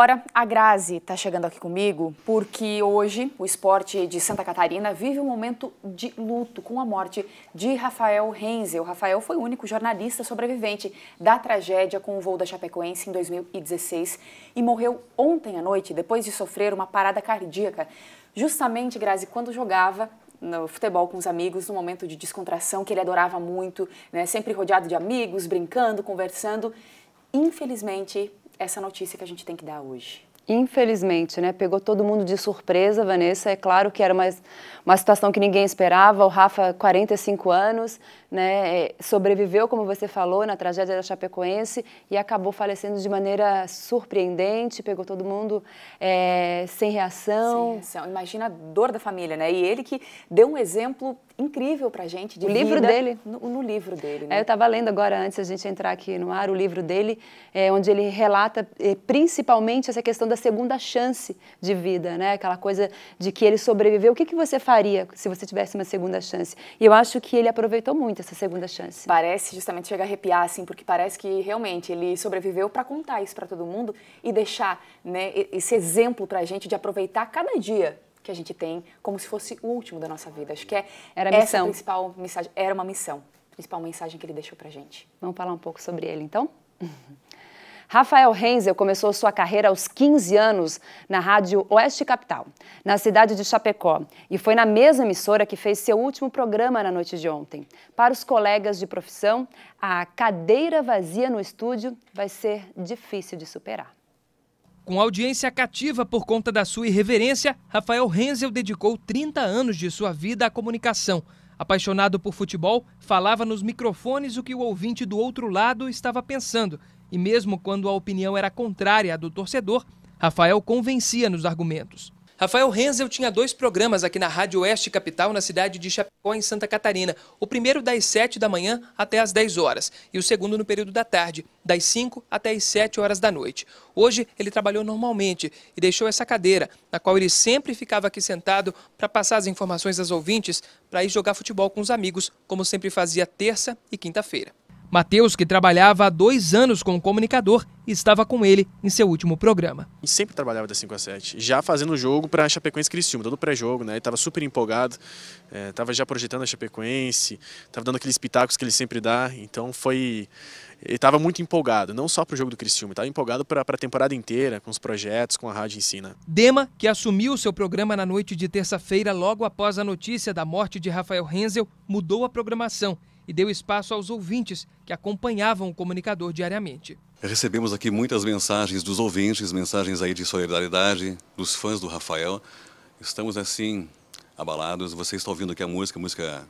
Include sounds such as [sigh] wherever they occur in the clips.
Agora, a Grazi está chegando aqui comigo porque hoje o esporte de Santa Catarina vive um momento de luto com a morte de Rafael Renzel. Rafael foi o único jornalista sobrevivente da tragédia com o voo da Chapecoense em 2016 e morreu ontem à noite depois de sofrer uma parada cardíaca. Justamente, Grazi, quando jogava no futebol com os amigos, num momento de descontração que ele adorava muito, né, sempre rodeado de amigos, brincando, conversando. Infelizmente, essa notícia que a gente tem que dar hoje? Infelizmente, né? Pegou todo mundo de surpresa, Vanessa. É claro que era mais uma situação que ninguém esperava. O Rafa, 45 anos, né? É, sobreviveu, como você falou, na tragédia da Chapecoense e acabou falecendo de maneira surpreendente. Pegou todo mundo é, sem reação. Sem reação. Imagina a dor da família, né? E ele que deu um exemplo incrível para gente. De o livro dele? No, no, livro dele. Né? É, eu estava lendo agora, antes a gente entrar aqui no ar, o livro dele, é, onde ele relata é, principalmente essa questão da segunda chance de vida, né? aquela coisa de que ele sobreviveu. O que, que você faria se você tivesse uma segunda chance? E eu acho que ele aproveitou muito essa segunda chance. Parece, justamente, chega a arrepiar, assim, porque parece que realmente ele sobreviveu para contar isso para todo mundo e deixar né, esse exemplo para a gente de aproveitar cada dia que a gente tem como se fosse o último da nossa vida. Acho que é era a missão. principal mensagem. Era uma missão, a principal mensagem que ele deixou para gente. Vamos falar um pouco sobre ele, então? [laughs] Rafael Renzel começou sua carreira aos 15 anos na Rádio Oeste Capital, na cidade de Chapecó, e foi na mesma emissora que fez seu último programa na noite de ontem. Para os colegas de profissão, a cadeira vazia no estúdio vai ser difícil de superar. Com audiência cativa por conta da sua irreverência, Rafael Renzel dedicou 30 anos de sua vida à comunicação. Apaixonado por futebol, falava nos microfones o que o ouvinte do outro lado estava pensando. E mesmo quando a opinião era contrária à do torcedor, Rafael convencia nos argumentos. Rafael Renzel tinha dois programas aqui na Rádio Oeste Capital, na cidade de Chapecó, em Santa Catarina. O primeiro das 7 da manhã até as 10 horas e o segundo no período da tarde, das 5 até as 7 horas da noite. Hoje ele trabalhou normalmente e deixou essa cadeira, na qual ele sempre ficava aqui sentado para passar as informações aos ouvintes, para ir jogar futebol com os amigos, como sempre fazia terça e quinta-feira. Matheus, que trabalhava há dois anos como comunicador, estava com ele em seu último programa. E sempre trabalhava das 5 às 7, já fazendo o jogo para a Chapecoense Criciúma, todo o pré-jogo, né? E estava super empolgado, estava é, já projetando a Chapecoense, estava dando aqueles pitacos que ele sempre dá, então foi... Ele estava muito empolgado, não só para o jogo do Criciúma, estava empolgado para a temporada inteira, com os projetos, com a rádio ensina. Né? Dema, que assumiu seu programa na noite de terça-feira, logo após a notícia da morte de Rafael Renzel, mudou a programação e deu espaço aos ouvintes que acompanhavam o comunicador diariamente. Recebemos aqui muitas mensagens dos ouvintes, mensagens aí de solidariedade, dos fãs do Rafael. Estamos assim abalados. Você está ouvindo aqui a música, a música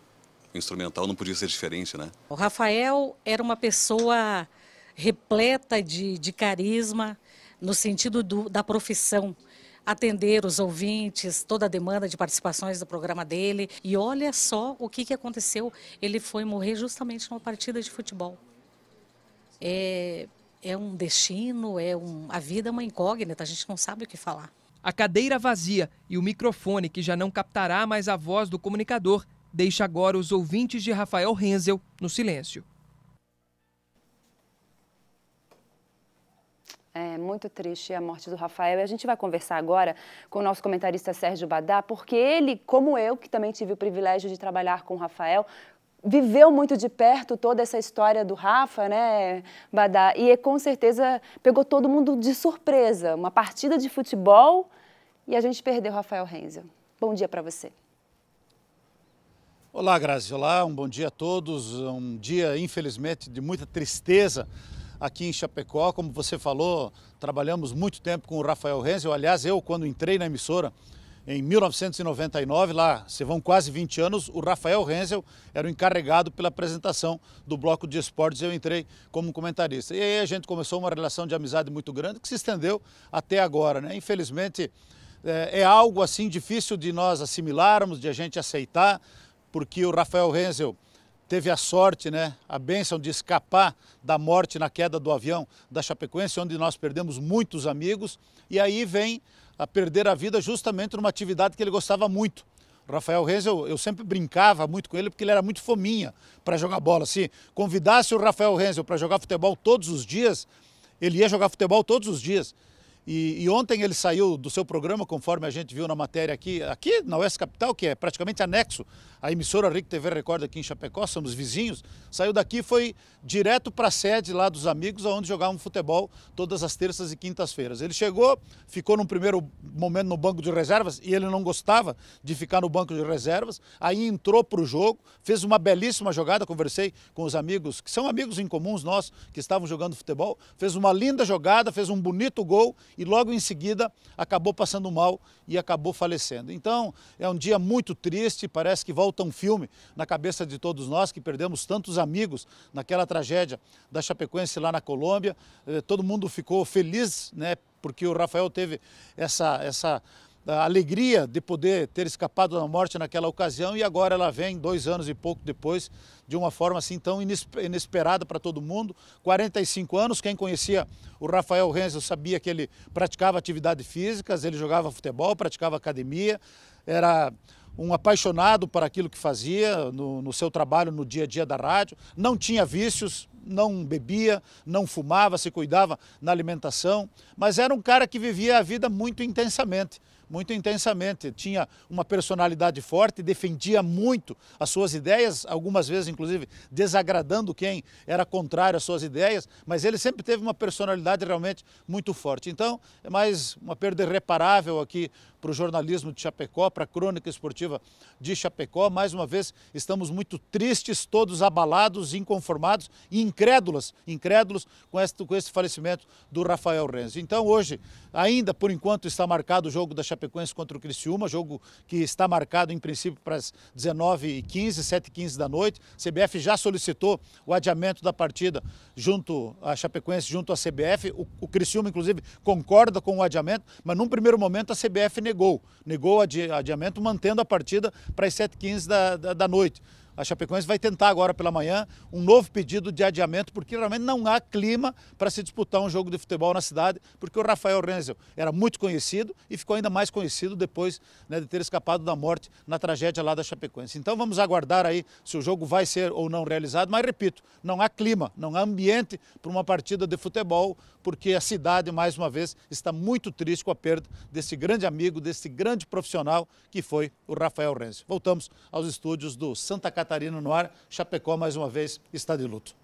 instrumental não podia ser diferente, né? O Rafael era uma pessoa repleta de, de carisma no sentido do, da profissão atender os ouvintes, toda a demanda de participações do programa dele. E olha só o que, que aconteceu. Ele foi morrer justamente numa partida de futebol. É, é um destino, é um, a vida é uma incógnita, a gente não sabe o que falar. A cadeira vazia e o microfone que já não captará mais a voz do comunicador deixa agora os ouvintes de Rafael Renzel no silêncio. É muito triste a morte do Rafael. E a gente vai conversar agora com o nosso comentarista Sérgio Badá, porque ele, como eu, que também tive o privilégio de trabalhar com o Rafael, viveu muito de perto toda essa história do Rafa, né, Badá? E com certeza pegou todo mundo de surpresa. Uma partida de futebol e a gente perdeu o Rafael Renzel. Bom dia para você. Olá, Grazi. Olá, um bom dia a todos. Um dia, infelizmente, de muita tristeza aqui em Chapecó. Como você falou, trabalhamos muito tempo com o Rafael Renzel. Aliás, eu, quando entrei na emissora em 1999, lá se vão quase 20 anos, o Rafael Renzel era o encarregado pela apresentação do bloco de esportes. Eu entrei como comentarista. E aí a gente começou uma relação de amizade muito grande que se estendeu até agora. Né? Infelizmente, eh, é algo assim difícil de nós assimilarmos, de a gente aceitar, porque o Rafael Renzel teve a sorte, né, a bênção de escapar da morte na queda do avião da Chapecoense, onde nós perdemos muitos amigos, e aí vem a perder a vida justamente numa atividade que ele gostava muito. Rafael Reis, eu, eu, sempre brincava muito com ele porque ele era muito fominha para jogar bola. Se convidasse o Rafael Renzel para jogar futebol todos os dias, ele ia jogar futebol todos os dias. E, e, ontem ele saiu do seu programa, conforme a gente viu na matéria aqui, aqui na Oeste Capital, que é praticamente anexo à emissora RIC TV Record aqui em Chapecó, somos vizinhos. Saiu daqui e foi direto para a sede lá dos amigos, onde jogavam futebol todas as terças e quintas-feiras. Ele chegou, ficou num primeiro momento no banco de reservas e ele não gostava de ficar no banco de reservas. Aí entrou para o jogo, fez uma belíssima jogada. Conversei com os amigos, que são amigos em comuns nossos, que estavam jogando futebol. Fez uma linda jogada, fez um bonito gol e logo em seguida acabou passando mal e acabou falecendo. Então é um dia muito triste, parece que volta um filme na cabeça de todos nós que perdemos tantos amigos naquela tragédia da Chapecoense lá na Colômbia. Eh, todo mundo ficou feliz, né? Porque o Rafael teve essa, essa da alegria de poder ter escapado da morte naquela ocasião e agora ela vem, dois anos e pouco depois, de uma forma assim tão inesperada para todo mundo. 45 anos, quem conhecia o Rafael Renzel sabia que ele praticava atividades físicas, ele jogava futebol, praticava academia, era um apaixonado para aquilo que fazia no, no, seu trabalho no dia a dia da rádio, não tinha vícios, não bebia, não fumava, se cuidava na alimentação, mas era um cara que vivia a vida muito intensamente muito intensamente. Tinha uma personalidade forte, defendia muito as suas ideias, algumas vezes, inclusive, desagradando quem era contrário às suas ideias, mas ele sempre teve uma personalidade realmente muito forte. Então, é mais uma perda irreparável aqui para o jornalismo de Chapecó, para a crônica esportiva de Chapecó. Mais uma vez, estamos muito tristes, todos abalados, inconformados e incrédulos, incrédulos com, este, com esse falecimento do Rafael Renzi. Então, hoje, ainda por enquanto, está marcado o jogo da Chapecoense contra o Criciúma, jogo que está marcado em princípio para as 19h15, 7h15 da noite. A CBF já solicitou o adiamento da partida junto à Chapecoense, junto à CBF. O, o Criciúma, inclusive, concorda com o adiamento, mas num primeiro momento a CBF negou negou. Negou o adiamento, mantendo a partida para as 7h15 da, da, da noite. A Chapecoense vai tentar agora pela manhã um novo pedido de adiamento, porque realmente não há clima para se disputar um jogo de futebol na cidade, porque o Rafael Renzel era muito conhecido e ficou ainda mais conhecido depois né, de ter escapado da morte na tragédia lá da Chapecoense. Então vamos aguardar aí se o jogo vai ser ou não realizado, mas repito, não há clima, não há ambiente para uma partida de futebol porque a cidade, mais uma vez, está muito triste com a perda desse grande amigo, desse grande profissional que foi o Rafael Renzi. Voltamos aos estúdios do Santa Catarina no ar. Chapecó, mais uma vez, está de luto.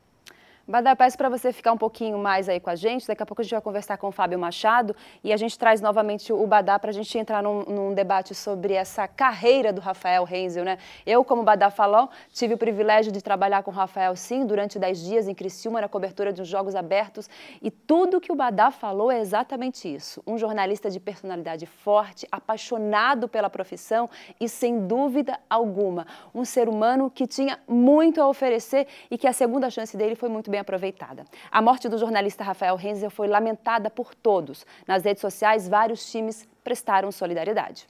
Badar, peço para você ficar um pouquinho mais aí com a gente. Daqui a pouco a gente vai conversar com o Fábio Machado e a gente traz novamente o Badar para a gente entrar num, num, debate sobre essa carreira do Rafael Renzel, né? Eu, como Badar falou, tive o privilégio de trabalhar com o Rafael, sim, durante 10 dias em Criciúma, na cobertura de uns Jogos Abertos. E tudo que o Badar falou é exatamente isso. Um jornalista de personalidade forte, apaixonado pela profissão e, sem dúvida alguma, um ser humano que tinha muito a oferecer e que a segunda chance dele foi muito bem bem aproveitada. A morte do jornalista Rafael Renzel foi lamentada por todos. Nas redes sociais, vários times prestaram solidariedade.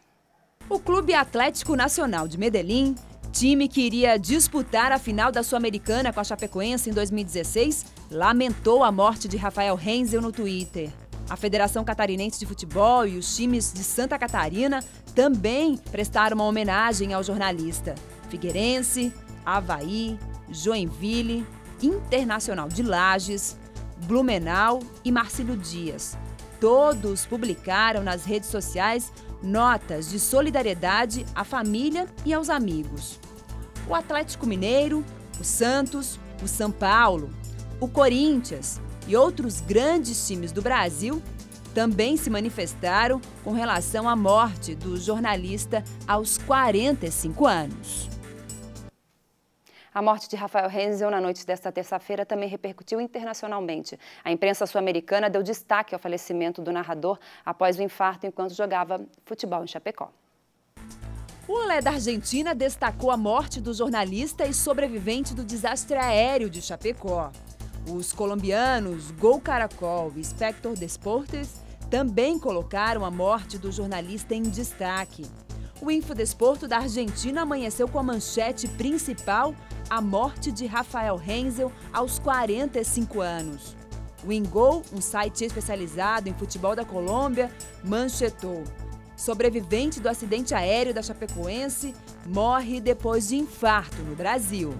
O Clube Atlético Nacional de Medellín, time que iria disputar a final da Sul-Americana com a Chapecoense em 2016, lamentou a morte de Rafael Renzel no Twitter. A Federação Catarinense de Futebol e os times de Santa Catarina também prestaram uma homenagem ao jornalista. Figueirense, Havaí, Joinville Internacional de Lages, Blumenau e Marcílio Dias. Todos publicaram nas redes sociais notas de solidariedade à família e aos amigos. O Atlético Mineiro, o Santos, o São Paulo, o Corinthians e outros grandes times do Brasil também se manifestaram com relação à morte do jornalista aos 45 anos. A morte de Rafael Renzel na noite desta terça-feira também repercutiu internacionalmente. A imprensa sul-americana deu destaque ao falecimento do narrador após o infarto enquanto jogava futebol em Chapecó. O Olé da Argentina destacou a morte do jornalista e sobrevivente do desastre aéreo de Chapecó. Os colombianos Gol Caracol e Spector Desportes também colocaram a morte do jornalista em destaque. O Infodesporto da Argentina amanheceu com a manchete principal a morte de Rafael Renzel aos 45 anos. O Ingol, um site especializado em futebol da Colômbia, manchetou. Sobrevivente do acidente aéreo da Chapecoense morre depois de infarto no Brasil.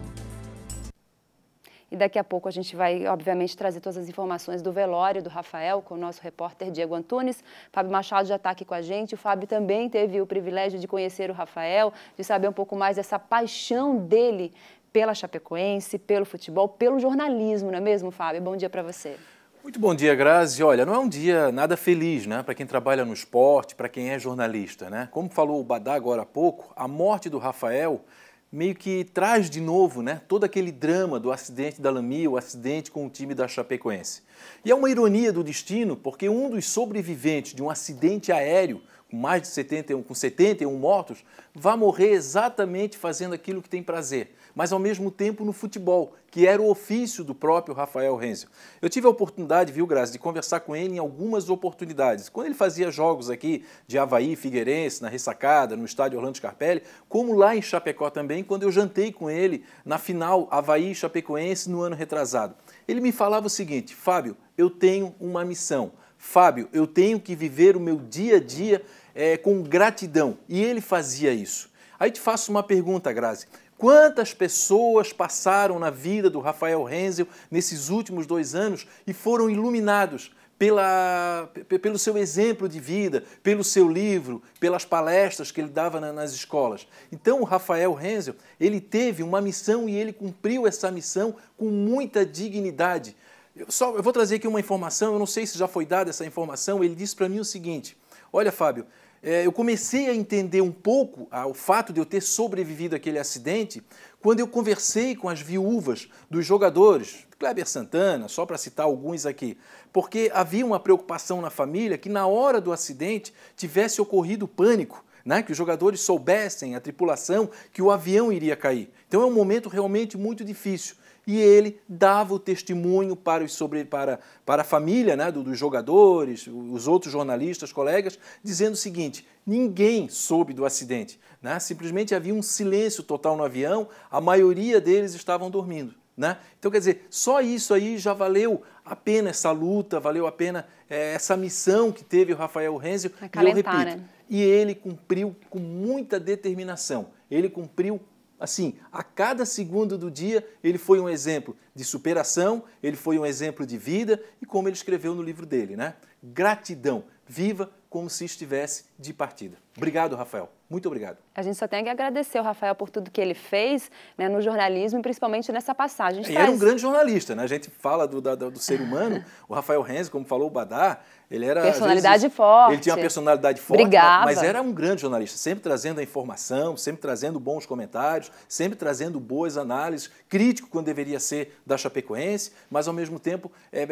E daqui a pouco a gente vai, obviamente, trazer todas as informações do velório do Rafael com o nosso repórter Diego Antunes. Fábio Machado já está aqui com a gente. O Fábio também teve o privilégio de conhecer o Rafael, de saber um pouco mais dessa paixão dele pela Chapecoense, pelo futebol, pelo jornalismo, não é mesmo, Fábio? Bom dia para você. Muito bom dia, Grazi. Olha, não é um dia nada feliz, né, para quem trabalha no esporte, para quem é jornalista, né? Como falou o Badá agora há pouco, a morte do Rafael meio que traz de novo né, todo aquele drama do acidente da Lamy, o acidente com o time da Chapecoense. E é uma ironia do destino, porque um dos sobreviventes de um acidente aéreo mais de 71, com 71 mortos, vá morrer exatamente fazendo aquilo que tem prazer, mas ao mesmo tempo no futebol, que era o ofício do próprio Rafael Renzel. Eu tive a oportunidade, viu, Grazi, de conversar com ele em algumas oportunidades. Quando ele fazia jogos aqui de Havaí, Figueirense, na Ressacada, no estádio Orlando Scarpelli, como lá em Chapecó também, quando eu jantei com ele na final Havaí Chapecoense no ano retrasado. Ele me falava o seguinte: Fábio, eu tenho uma missão Fábio, eu tenho que viver o meu dia a dia é, com gratidão. E ele fazia isso. Aí te faço uma pergunta, Grazi. Quantas pessoas passaram na vida do Rafael Renzel nesses últimos dois anos e foram iluminados pela, pelo seu exemplo de vida, pelo seu livro, pelas palestras que ele dava na, nas escolas? Então, o Rafael Renzel, ele teve uma missão e ele cumpriu essa missão com muita dignidade. Eu, só, eu vou trazer aqui uma informação, eu não sei se já foi dada essa informação, ele disse para mim o seguinte, olha Fábio, é, eu comecei a entender um pouco ah, o fato de eu ter sobrevivido àquele acidente quando eu conversei com as viúvas dos jogadores, Kleber Santana, só para citar alguns aqui, porque havia uma preocupação na família que na hora do acidente tivesse ocorrido pânico, né, que os jogadores soubessem, a tripulação, que o avião iria cair. Então é um momento realmente muito difícil e ele dava o testemunho para, os sobre, para, para a família né, dos jogadores, os outros jornalistas, colegas, dizendo o seguinte: ninguém soube do acidente. Né? Simplesmente havia um silêncio total no avião, a maioria deles estavam dormindo. Né? Então, quer dizer, só isso aí já valeu a pena essa luta, valeu a pena é, essa missão que teve o Rafael Renzio. e eu repito, né? e ele cumpriu com muita determinação, ele cumpriu Assim, a cada segundo do dia, ele foi um exemplo de superação, ele foi um exemplo de vida e como ele escreveu no livro dele, né? Gratidão viva como se estivesse de partida. Obrigado, Rafael. Muito obrigado. A gente só tem que agradecer o Rafael por tudo que ele fez né, no jornalismo, principalmente nessa passagem. Ele traz... era um grande jornalista, né? A gente fala do, da, do ser humano. o Rafael Renzi, como falou o Badar, ele era. Personalidade vezes, forte. Ele tinha uma personalidade forte, Brigava. mas era um grande jornalista, sempre trazendo a informação, sempre trazendo bons comentários, sempre trazendo boas análises, crítico quando deveria ser da Chapecoense, mas ao mesmo tempo é,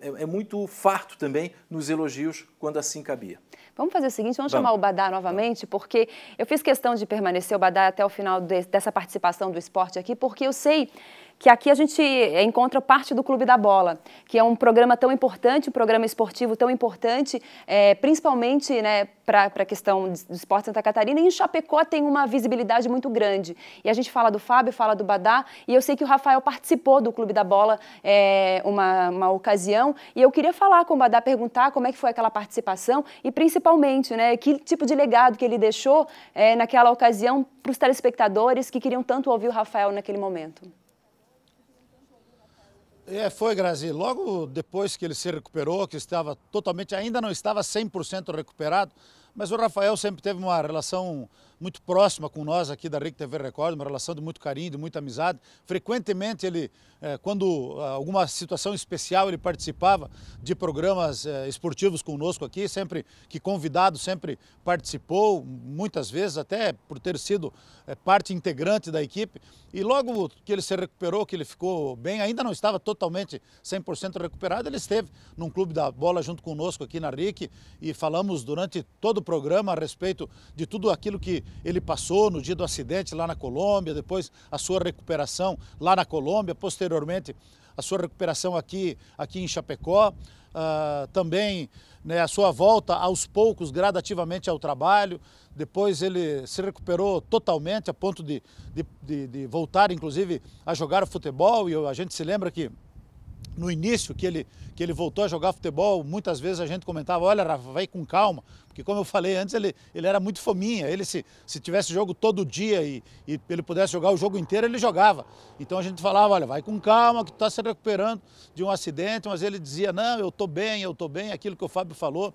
é, é, é muito farto também nos elogios quando assim cabia. Vamos fazer o seguinte, vamos, vamos. chamar o Badá novamente, porque eu fiz questão de permanecer o Badá até o final de, dessa participação do esporte aqui, porque eu sei que aqui a gente encontra parte do Clube da Bola, que é um programa tão importante, um programa esportivo tão importante, é, principalmente né, para a questão do esporte Santa Catarina, e em Chapecó tem uma visibilidade muito grande. E a gente fala do Fábio, fala do Badá, e eu sei que o Rafael participou do Clube da Bola é, uma, uma ocasião, e eu queria falar com o Badá, perguntar como é que foi aquela participação, e principalmente, né, que tipo de legado que ele deixou é, naquela ocasião para os telespectadores que queriam tanto ouvir o Rafael naquele momento. É, foi, Grazi. Logo depois que ele se recuperou, que estava totalmente, ainda não estava 100% recuperado, mas o Rafael sempre teve uma relação muito próxima com nós aqui da Rick TV Record, uma relação de muito carinho, de muita amizade. Frequentemente ele, eh, quando eh, alguma situação especial, ele participava de programas eh, esportivos conosco aqui, sempre que convidado, sempre participou, muitas vezes até por ter sido parte integrante da equipe. E logo que ele se recuperou, que ele ficou bem, ainda não estava totalmente 100% recuperado, ele esteve num clube da bola junto conosco aqui na Rick e falamos durante todo o programa a respeito de tudo aquilo que ele passou no dia do acidente lá na Colômbia, depois a sua recuperação lá na Colômbia, posteriormente a sua recuperação aqui, aqui em Chapecó, uh, também né, a sua volta aos poucos, gradativamente ao trabalho. Depois ele se recuperou totalmente a ponto de, de, de, de voltar, inclusive, a jogar futebol. E a gente se lembra que no início que ele, que ele voltou a jogar futebol, muitas vezes a gente comentava, olha, Rafa, vai com calma, porque como eu falei antes, ele, ele era muito fominha, ele se, se tivesse jogo todo dia e, e ele pudesse jogar o jogo inteiro, ele jogava. Então a gente falava, olha, vai com calma, que tu está se recuperando de um acidente, mas ele dizia, não, eu estou bem, eu estou bem, aquilo que o Fábio falou,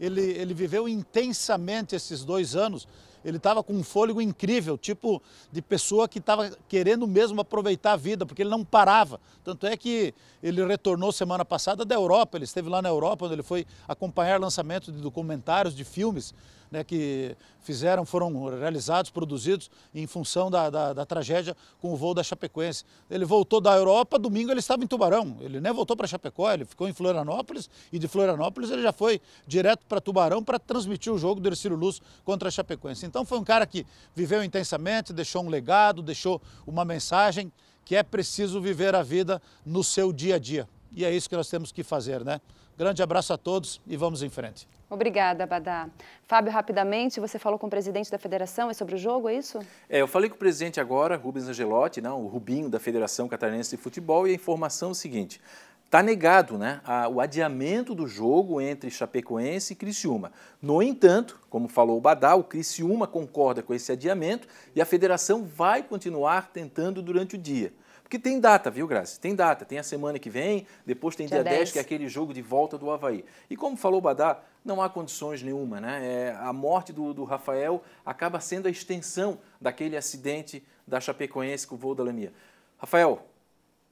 ele, ele viveu intensamente esses dois anos ele estava com um fôlego incrível, tipo de pessoa que estava querendo mesmo aproveitar a vida, porque ele não parava. Tanto é que ele retornou semana passada da Europa, ele esteve lá na Europa, onde ele foi acompanhar lançamento de documentários, de filmes né, que fizeram, foram realizados, produzidos em função da, da, da, tragédia com o voo da Chapecoense. Ele voltou da Europa, domingo ele estava em Tubarão, ele nem voltou para Chapecó, ele ficou em Florianópolis e de Florianópolis ele já foi direto para Tubarão para transmitir o jogo do Ercílio Luz contra a Chapecoense. Então foi um cara que viveu intensamente, deixou um legado, deixou uma mensagem que é preciso viver a vida no seu dia a dia. E é isso que nós temos que fazer, né? Grande abraço a todos e vamos em frente. Obrigada, Badá. Fábio, rapidamente, você falou com o presidente da federação, é sobre o jogo, é isso? É, eu falei com o presidente agora, Rubens Angelotti, não, né, o Rubinho da Federação Catarinense de Futebol, e a informação é o seguinte, Está negado né, a, o adiamento do jogo entre Chapecoense e Criciúma. No entanto, como falou o Badá, o Criciúma concorda com esse adiamento e a federação vai continuar tentando durante o dia. Porque tem data, viu, Graça? Tem data. Tem a semana que vem, depois tem dia, dia 10, 10, que é aquele jogo de volta do Havaí. E como falou o Badá, não há condições nenhuma. Né? É, a morte do, do, Rafael acaba sendo a extensão daquele acidente da Chapecoense com o voo da Lania. Rafael,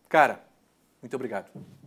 cara, muito obrigado.